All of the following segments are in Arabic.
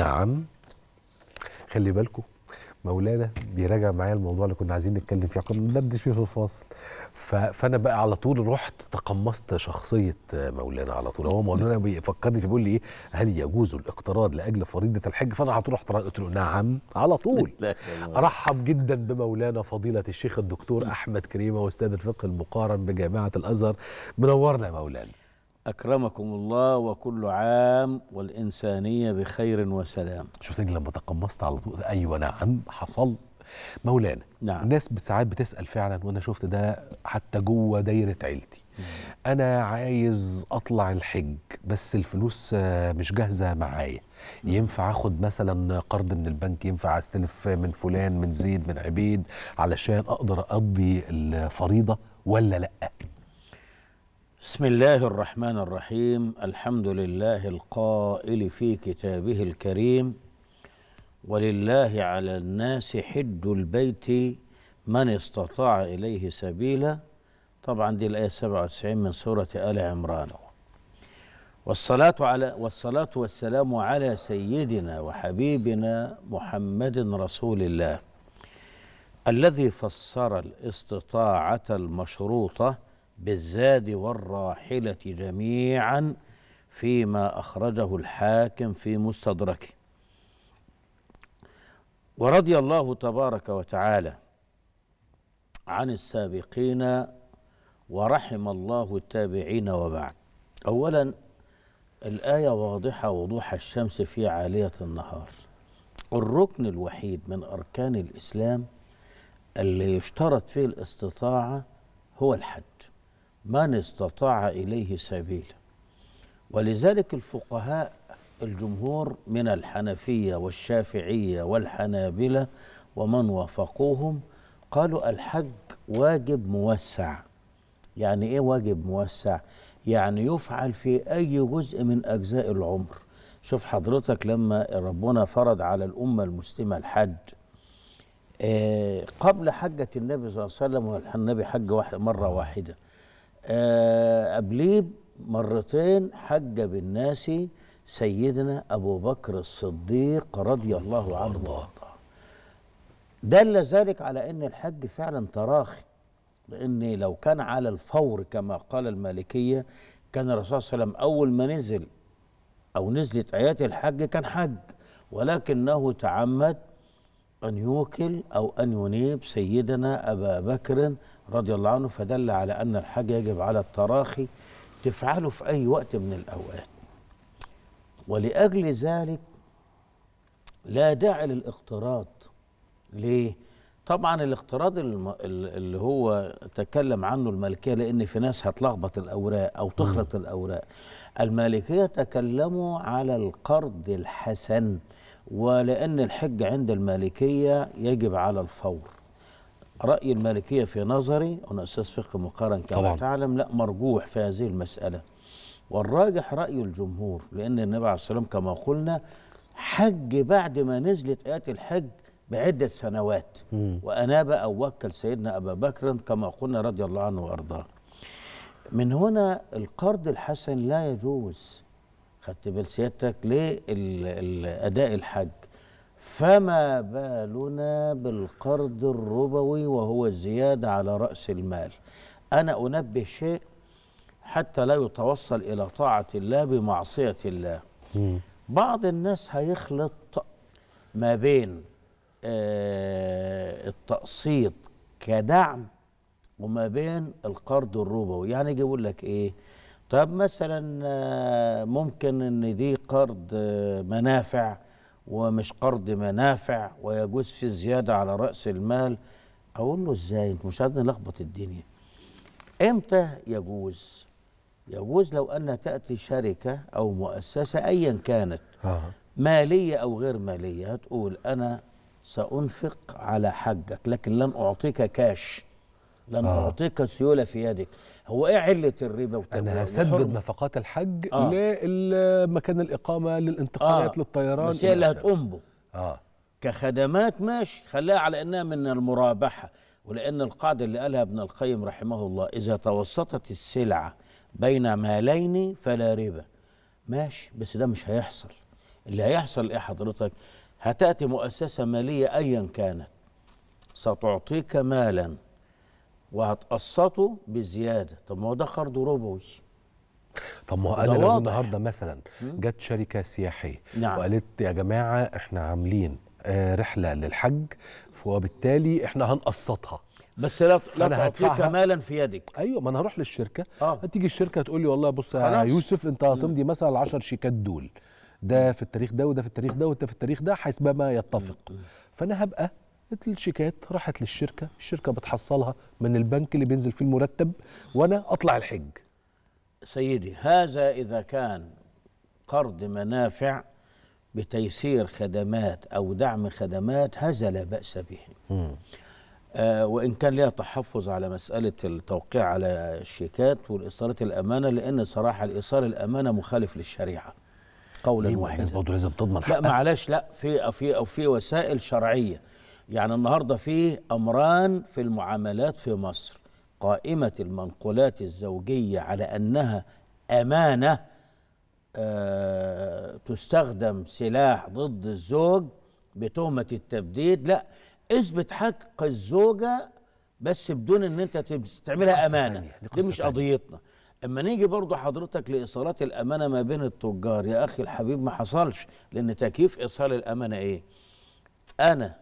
نعم خلي بالكم مولانا بيراجع معايا الموضوع اللي كنا عايزين نتكلم فيه كنا ندردش فيه في الفاصل فانا بقى على طول رحت تقمصت شخصيه مولانا على طول هو مولانا بيفكرني في بيقول لي ايه هل يجوز الاقتراض لاجل فريضه الحج فانا على طول رحت قلت له نعم على طول ارحب جدا بمولانا فضيله الشيخ الدكتور احمد كريمه استاذ الفقه المقارن بجامعه الازهر منورنا يا مولانا أكرمكم الله وكل عام والإنسانية بخير وسلام شوف أنا لما تقمصت على طول أيوة نعم حصل مولانا نعم. الناس ساعات بتسأل فعلا وأنا شفت ده حتى جوه دايرة عيلتي مم. أنا عايز أطلع الحج بس الفلوس مش جاهزة معايا ينفع اخد مثلا قرض من البنك ينفع استلف من فلان من زيد من عبيد علشان اقدر اقضي الفريضه ولا لا بسم الله الرحمن الرحيم الحمد لله القائل في كتابه الكريم ولله على الناس حج البيت من استطاع إليه سبيلا طبعا دي الآية 97 من سورة آل عمران والصلاة على والصلاة والسلام على سيدنا وحبيبنا محمد رسول الله الذي فسر الاستطاعة المشروطة بالزاد والراحلة جميعا فيما أخرجه الحاكم في مستدركه ورضي الله تبارك وتعالى عن السابقين ورحم الله التابعين وبعد أولا الآية واضحة وضوح الشمس في عالية النهار الركن الوحيد من أركان الإسلام اللي يشترط فيه الاستطاعة هو الحج من استطاع إليه سبيلا ولذلك الفقهاء الجمهور من الحنفية والشافعية والحنابلة ومن وافقوهم قالوا الحج واجب موسع يعني ايه واجب موسع يعني يفعل في اي جزء من اجزاء العمر شوف حضرتك لما ربنا فرض على الامه المسلمه الحج آه، قبل حجه النبي صلى الله عليه وسلم والنبي حج واحد مره واحده آه، قبليه مرتين حج بالناس سيدنا أبو بكر الصديق رضي الله عنه وارضاه دل ذلك على أن الحج فعلا تراخي لأن لو كان على الفور كما قال المالكية كان الرسول صلى الله عليه وسلم أول ما نزل أو نزلت آيات الحج كان حج ولكنه تعمد أن يوكل أو أن ينيب سيدنا أبا بكر رضي الله عنه فدل على أن الحج يجب على التراخي تفعله في أي وقت من الأوقات ولأجل ذلك لا داعي للاقتراض ليه؟ طبعا الاقتراض اللي هو تكلم عنه المالكيه لان في ناس هتلخبط الاوراق او تخلط الاوراق المالكيه تكلموا على القرض الحسن ولان الحج عند المالكيه يجب على الفور رأي المالكية في نظري أنا أستاذ فقه مقارن كما طبعا. تعلم لا مرجوح في هذه المسألة والراجح رأي الجمهور لأن النبي عليه الصلاة والسلام كما قلنا حج بعد ما نزلت آية الحج بعدة سنوات م. وأناب أو وكل سيدنا أبا بكر كما قلنا رضي الله عنه وأرضاه من هنا القرض الحسن لا يجوز خدت بال سيادتك لأداء الحج فما بالنا بالقرض الربوي وهو الزيادة على رأس المال أنا أنبه شيء حتى لا يتوصل إلى طاعة الله بمعصية الله بعض الناس هيخلط ما بين آه، التقسيط كدعم وما بين القرض الربوي يعني يقول لك ايه طب مثلا آه، ممكن ان دي قرض آه، منافع ومش قرض منافع ويجوز فيه زياده على راس المال اقول له ازاي انت مش عايزين نلخبط الدنيا امتى يجوز يجوز لو ان تاتي شركه او مؤسسه ايا كانت آه. ماليه او غير ماليه هتقول انا سانفق على حجك لكن لن اعطيك كاش لن آه. اعطيك سيوله في يدك هو ايه عله الربا انا هسدد نفقات الحج آه. لمكان الاقامه للانتقالات آه. للطيران بس هي اللي هتقوم به اه كخدمات ماشي خليها على انها من المرابحه ولان القاعده اللي قالها ابن القيم رحمه الله اذا توسطت السلعه بين مالين فلا ربا ماشي بس ده مش هيحصل اللي هيحصل ايه حضرتك هتاتي مؤسسه ماليه ايا كانت ستعطيك مالا وهتقسطه بزياده طب ما هو ده قرض ربوي طب ما انا لو النهارده مثلا جت شركه سياحيه نعم. وقالت يا جماعه احنا عاملين آه، رحله للحج وبالتالي احنا هنقسطها بس لا لا تعطيك مالا في يدك ايوه ما انا هروح للشركه آه. هتيجي الشركه تقول لي والله بص يا يوسف انت هتمضي مثلا 10 شيكات دول ده في التاريخ ده وده في التاريخ ده وده في التاريخ ده حسب ما يتفق فانا هبقى الشيكات راحت للشركه الشركه بتحصلها من البنك اللي بينزل فيه المرتب وانا اطلع الحج سيدي هذا اذا كان قرض منافع بتيسير خدمات او دعم خدمات هذا لا باس به م. آه وان كان ليها تحفظ على مساله التوقيع على الشيكات والاصاله الامانه لان صراحه الإصالة الامانه مخالف للشريعه قولا أيوة، واحدا الناس برضه لازم تضمن حقها لا معلش لا في في في وسائل شرعيه يعني النهارده في امران في المعاملات في مصر قائمه المنقولات الزوجيه على انها امانه آه تستخدم سلاح ضد الزوج بتهمه التبديد لا اثبت حق الزوجه بس بدون ان انت تعملها امانه دي, دي مش قضيتنا اما نيجي برضو حضرتك لايصالات الامانه ما بين التجار يا اخي الحبيب ما حصلش لان تكييف ايصال الامانه ايه انا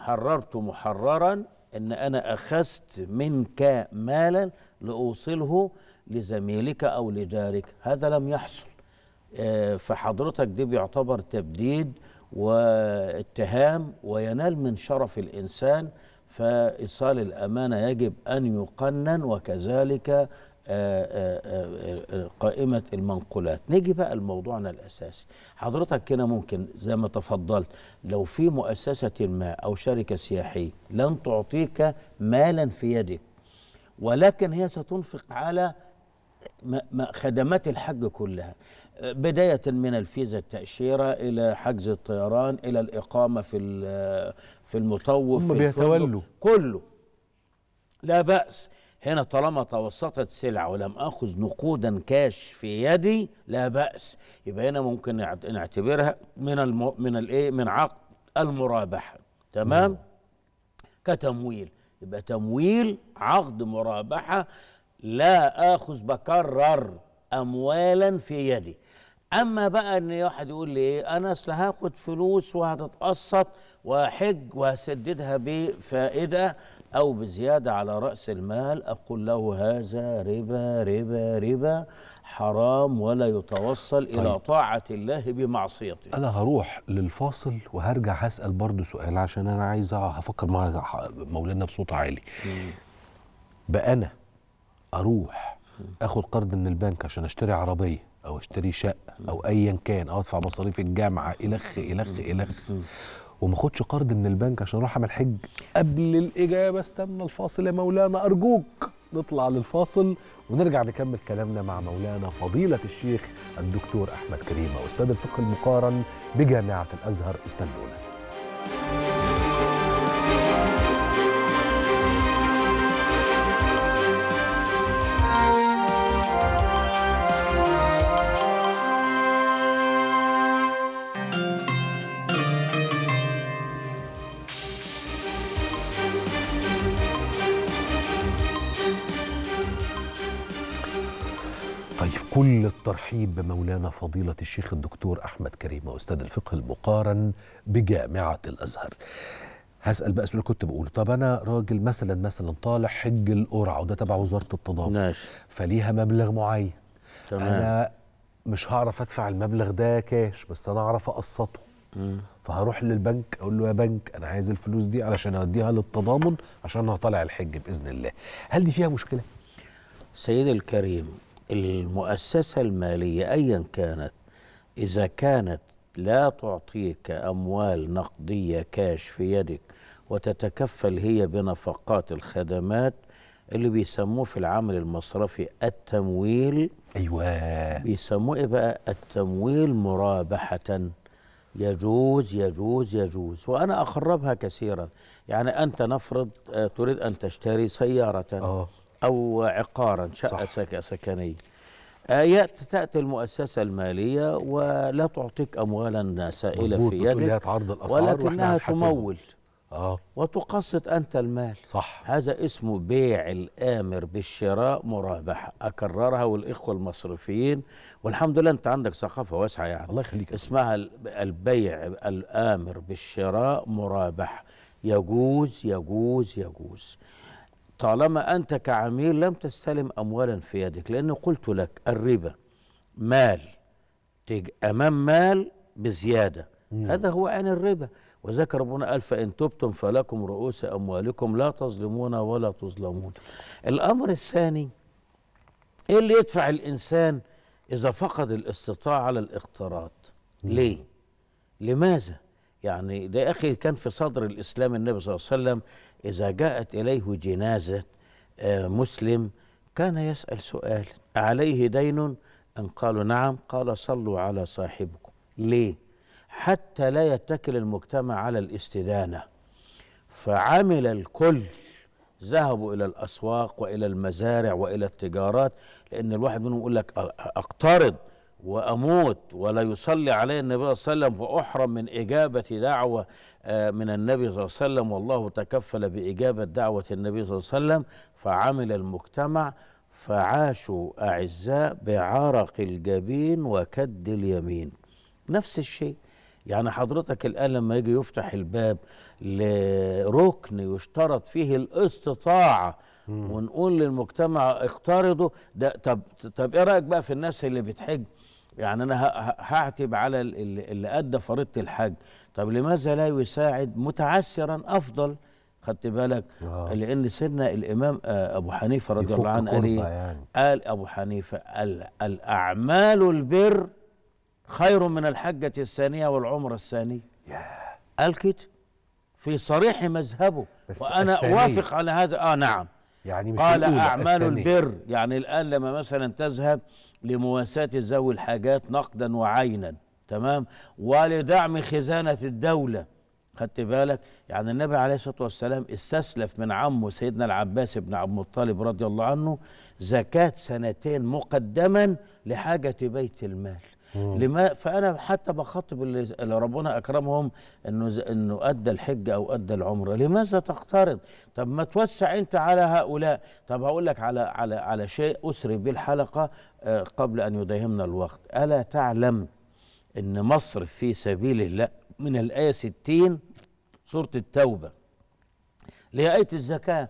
حررت محررا ان انا اخذت منك مالا لاوصله لزميلك او لجارك هذا لم يحصل آه، فحضرتك ده بيعتبر تبديد واتهام وينال من شرف الانسان فايصال الامانه يجب ان يقنن وكذلك آه، آه، آه، قائمة المنقولات نيجي بقى لموضوعنا الأساسي حضرتك كده ممكن زي ما تفضلت لو في مؤسسة ما أو شركة سياحية لن تعطيك مالا في يدك ولكن هي ستنفق على خدمات الحج كلها بداية من الفيزا التأشيرة إلى حجز الطيران إلى الإقامة في في المطوف في بيتولوا كله لا بأس هنا طالما توسطت سلع ولم اخذ نقودا كاش في يدي لا باس يبقى هنا ممكن نعتبرها من الم... من الايه من عقد المرابحه تمام مم. كتمويل يبقى تمويل عقد مرابحه لا اخذ بكرر اموالا في يدي اما بقى ان واحد يقول لي ايه انا اصل هاخد فلوس وهتتقسط وهحج وهسددها بفائده أو بزيادة على رأس المال أقول له هذا ربا ربا ربا حرام ولا يتوصل طيب. إلى طاعة الله بمعصيته أنا هروح للفاصل وهرجع هسأل برضه سؤال عشان أنا عايز هفكر مع مولانا بصوت عالي بأنا أروح أخد قرض من البنك عشان أشتري عربية أو أشتري شقة أو أيا كان أو أدفع مصاريف الجامعة إلخ إلخ إلخ, إلخ وما اخدش قرض من البنك عشان اروح اعمل حج قبل الاجابه استنى الفاصل يا مولانا ارجوك نطلع للفاصل ونرجع نكمل كلامنا مع مولانا فضيلة الشيخ الدكتور أحمد كريم أستاذ الفقه المقارن بجامعة الأزهر استنونا طيب كل الترحيب بمولانا فضيلة الشيخ الدكتور أحمد كريم وأستاذ الفقه المقارن بجامعة الأزهر هسأل بقى سؤال كنت بقوله طب أنا راجل مثلا مثلا طالع حج القرعة وده تبع وزارة التضامن ماشي فليها مبلغ معين تمام. أنا مش هعرف أدفع المبلغ ده كاش بس أنا أعرف أقسطه فهروح للبنك اقول له يا بنك انا عايز الفلوس دي علشان اوديها للتضامن عشان انا طالع الحج باذن الله هل دي فيها مشكله سيدي الكريم المؤسسة المالية أيا كانت إذا كانت لا تعطيك أموال نقدية كاش في يدك وتتكفل هي بنفقات الخدمات اللي بيسموه في العمل المصرفي التمويل أيوة بيسموه إيه بقى التمويل مرابحة يجوز يجوز يجوز وأنا أخربها كثيرا يعني أنت نفرض آه، تريد أن تشتري سيارة أوه. أو عقارا شقة صح. سكنية آه، يأتي تأتي المؤسسة المالية ولا تعطيك أموالا سائلة في يدك ولكنها تمول آه. وتقسط أنت المال صح هذا اسمه بيع الآمر بالشراء مرابحة أكررها والإخوة المصرفيين والحمد لله أنت عندك ثقافة واسعة يعني الله يخليك اسمها البيع الآمر بالشراء مرابحة يجوز يجوز يجوز طالما أنت كعميل لم تستلم أموالا في يدك لأنه قلت لك الربا مال أمام مال بزيادة مم. نعم. هذا هو عين الربا وذكر ربنا قال فإن تبتم فلكم رؤوس أموالكم لا تظلمون ولا تظلمون الأمر الثاني إيه اللي يدفع الإنسان إذا فقد الاستطاعة على الاقتراض نعم. ليه لماذا يعني ده أخي كان في صدر الإسلام النبي صلى الله عليه وسلم إذا جاءت إليه جنازة آه، مسلم كان يسأل سؤال عليه دين أن قالوا نعم قال صلوا على صاحبكم ليه حتى لا يتكل المجتمع على الاستدانة فعمل الكل ذهبوا إلى الأسواق وإلى المزارع وإلى التجارات لأن الواحد منهم يقول لك أقترض وأموت ولا يصلي علي النبي صلى الله عليه وسلم وأحرم من إجابة دعوة آه، من النبي صلى الله عليه وسلم والله تكفل بإجابة دعوة النبي صلى الله عليه وسلم فعمل المجتمع فعاشوا أعزاء بعرق الجبين وكد اليمين نفس الشيء يعني حضرتك الآن لما يجي يفتح الباب لركن يشترط فيه الاستطاعة ونقول للمجتمع اقترضوا ده طب طب ايه رايك بقى في الناس اللي بتحج يعني انا هعتب على اللي ادى فريضه الحج طب لماذا لا يساعد متعسرا افضل خدت بالك آه. لان سيدنا الامام آه، ابو حنيفه رضي الله عنه قال إيه؟ يعني. قال ابو حنيفه قال الاعمال البر خير من الحجه الثانيه والعمره الثانيه قال كده في صريح مذهبه وانا اوافق على هذا اه نعم يعني مش قال اعمال الثانية. البر يعني الان لما مثلا تذهب لمواساة ذوي الحاجات نقدا وعينا تمام ولدعم خزانة الدولة خدت بالك يعني النبي عليه الصلاة والسلام استسلف من عمه سيدنا العباس بن عبد المطلب رضي الله عنه زكاة سنتين مقدما لحاجة بيت المال لما فانا حتى بخاطب اللي ربنا اكرمهم انه انه ادى الحج او ادى العمره لماذا تقترض طب ما توسع انت على هؤلاء طب هقول لك على على على شيء اسري به الحلقه آه، قبل ان يداهمنا الوقت الا تعلم ان مصرف في سبيل الله من الايه 60 سوره التوبه اللي هي ايه الزكاه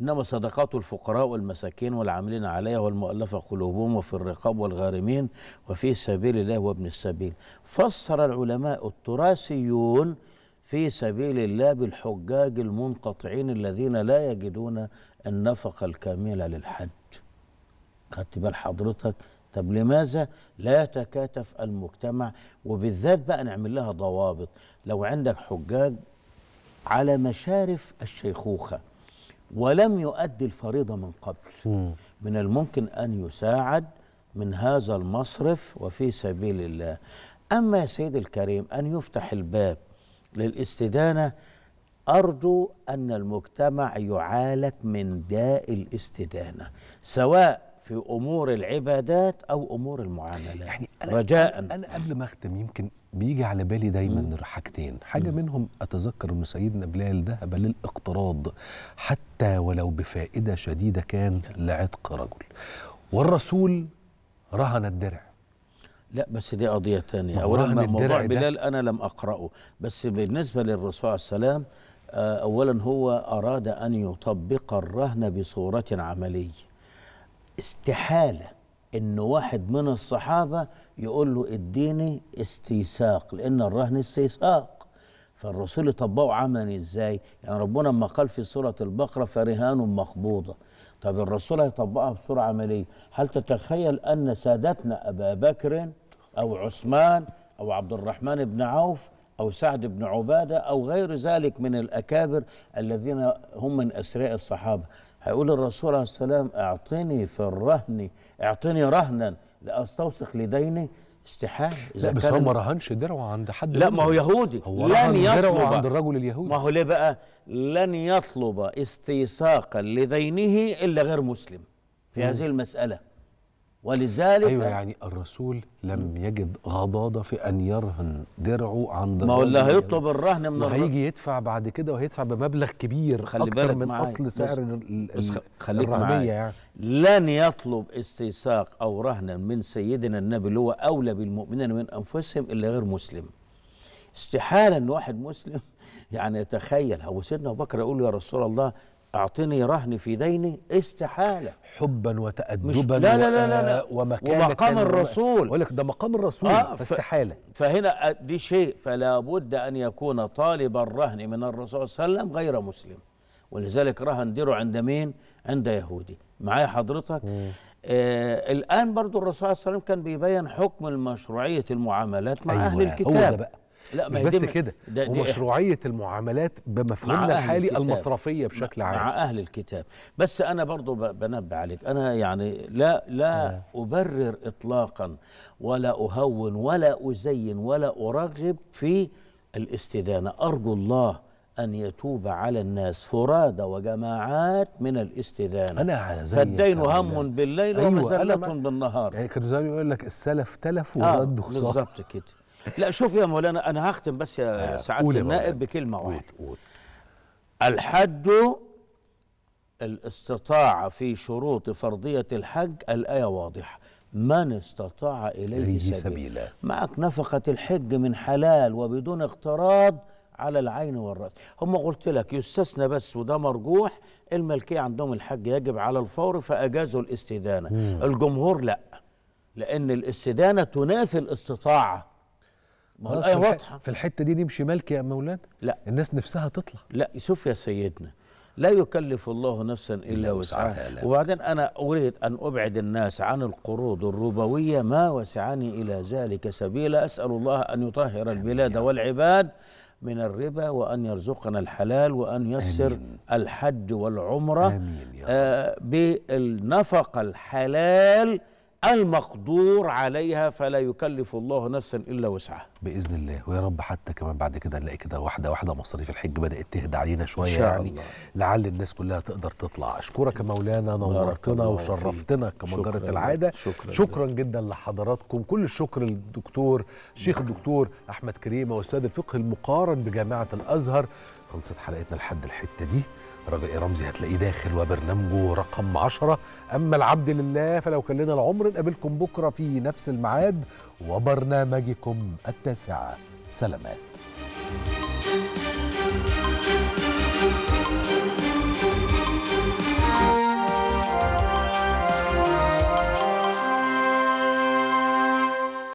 إنما صدقات الفقراء والمساكين والعاملين عليها والمؤلفة قلوبهم وفي الرقاب والغارمين وفي سبيل الله وابن السبيل فسر العلماء التراثيون في سبيل الله بالحجاج المنقطعين الذين لا يجدون النفقة الكاملة للحج خدت بال حضرتك طب لماذا لا يتكاتف المجتمع وبالذات بقى نعمل لها ضوابط لو عندك حجاج على مشارف الشيخوخه ولم يؤدي الفريضة من قبل من الممكن أن يساعد من هذا المصرف وفي سبيل الله أما يا سيد الكريم أن يفتح الباب للاستدانة أرجو أن المجتمع يعالج من داء الاستدانة سواء في امور العبادات او امور المعاملات يعني أنا رجاء انا قبل ما اختم يمكن بيجي على بالي دايما حاجتين حاجه منهم اتذكر ان سيدنا بلال ذهب للاقتراض حتى ولو بفائده شديده كان لعتق رجل والرسول رهن الدرع لا بس دي قضية تانية أولا موضوع بلال أنا لم أقرأه بس بالنسبة للرسول عليه السلام آه، أولا هو أراد أن يطبق الرهن بصورة عملية استحاله انه واحد من الصحابه يقول له اديني استيثاق لان الرهن استيثاق فالرسول طبقه عمل ازاي؟ يعني ربنا لما قال في سوره البقره فرهان مقبوضه طب الرسول هيطبقها بصوره عمليه، هل تتخيل ان سادتنا ابا بكر او عثمان او عبد الرحمن بن عوف او سعد بن عباده او غير ذلك من الاكابر الذين هم من أسراء الصحابه هيقول الرسول عليه السلام اعطني في الرهن اعطني رهنا لاستوثق لديني استحاله لا بس هو ما رهنش درعه عند حد لا ما هو يهودي هو لن يطلب عند الرجل اليهودي ما هو ليه بقى لن يطلب استيثاقا لدينه الا غير مسلم في مم. هذه المساله ولذلك ايوه يعني الرسول لم يجد غضاضه في ان يرهن درعه عند ما هو اللي هيطلب الرهن من هيجي يدفع بعد كده وهيدفع بمبلغ كبير خلي اكتر بالك من معاي. اصل سعر بس خليك معايا يعني لن يطلب استيثاق او رهنا من سيدنا النبي اللي هو اولى بالمؤمنين من انفسهم الا غير مسلم استحاله ان واحد مسلم يعني يتخيل هو سيدنا ابو بكر يقول له يا رسول الله أعطني رهن في ديني استحالة حبا وتأدبا لا لا لا لا لا ومقام الرسول أقول لك ده مقام الرسول آه فاستحالة فهنا آه، دي شيء فلا بد أن يكون طالب الرهن من الرسول صلى الله عليه وسلم غير مسلم ولذلك رهن ديره عند مين؟ عند يهودي معايا حضرتك؟ آه الآن برضو الرسول صلى الله عليه وسلم كان بيبين حكم المشروعيه المعاملات مع أيوة أهل الكتاب هو ده بقى لا ما مش بس كده ومشروعيه المعاملات بمفهومنا الحالي المصرفيه بشكل عام مع اهل الكتاب بس انا برضو بنبه عليك انا يعني لا لا آه. ابرر اطلاقا ولا اهون ولا ازين ولا ارغب في الاستدانه ارجو الله أن يتوب على الناس فرادى وجماعات من الاستدانة أنا فالدين هم بالليل أيوة ومزلة بالنهار يعني كانوا زمان يقول لك السلف تلف ورد آه خسارة بالظبط كده لا شوف يا مولانا انا هختم بس يا آه، سعاده النائب بكلمه واحده الحج الاستطاع في شروط فرضيه الحج الايه واضحه من استطاع اليه سبيلا سبيل. معك نفقه الحج من حلال وبدون اقتراض على العين والراس هم قلت لك يستثنى بس وده مرجوح الملكيه عندهم الحج يجب على الفور فاجازوا الاستدانه مم. الجمهور لا لان الاستدانه تنافي الاستطاعه ما هو الايه واضحه في الحته دي نمشي ملكي يا مولانا لا الناس نفسها تطلع لا شوف يا سيدنا لا يكلف الله نفسا الا وسعها وبعدين انا اريد ان ابعد الناس عن القروض الربويه ما وسعني الى ذلك سبيلا اسال الله ان يطهر البلاد والعباد من الربا وأن يرزقنا الحلال وأن يسر الحج والعمرة آمين آه بالنفقة الحلال المقدور عليها فلا يكلف الله نفسا الا وسعها باذن الله ويا رب حتى كمان بعد كده نلاقي كده واحده واحده مصاريف الحج بدات تهدى علينا شويه يعني الله. لعل الناس كلها تقدر تطلع اشكرك يا مولانا نورتنا وشرفتنا كما جرت العاده شكرا, شكرا جدا لحضراتكم كل الشكر للدكتور شيخ الدكتور احمد كريمه واستاذ الفقه المقارن بجامعه الازهر خلصت حلقتنا لحد الحته دي رمزي هتلاقيه داخل وبرنامجه رقم عشرة أما العبد لله فلو كان لنا العمر نقابلكم بكرة في نفس الميعاد وبرنامجكم التاسعة سلامات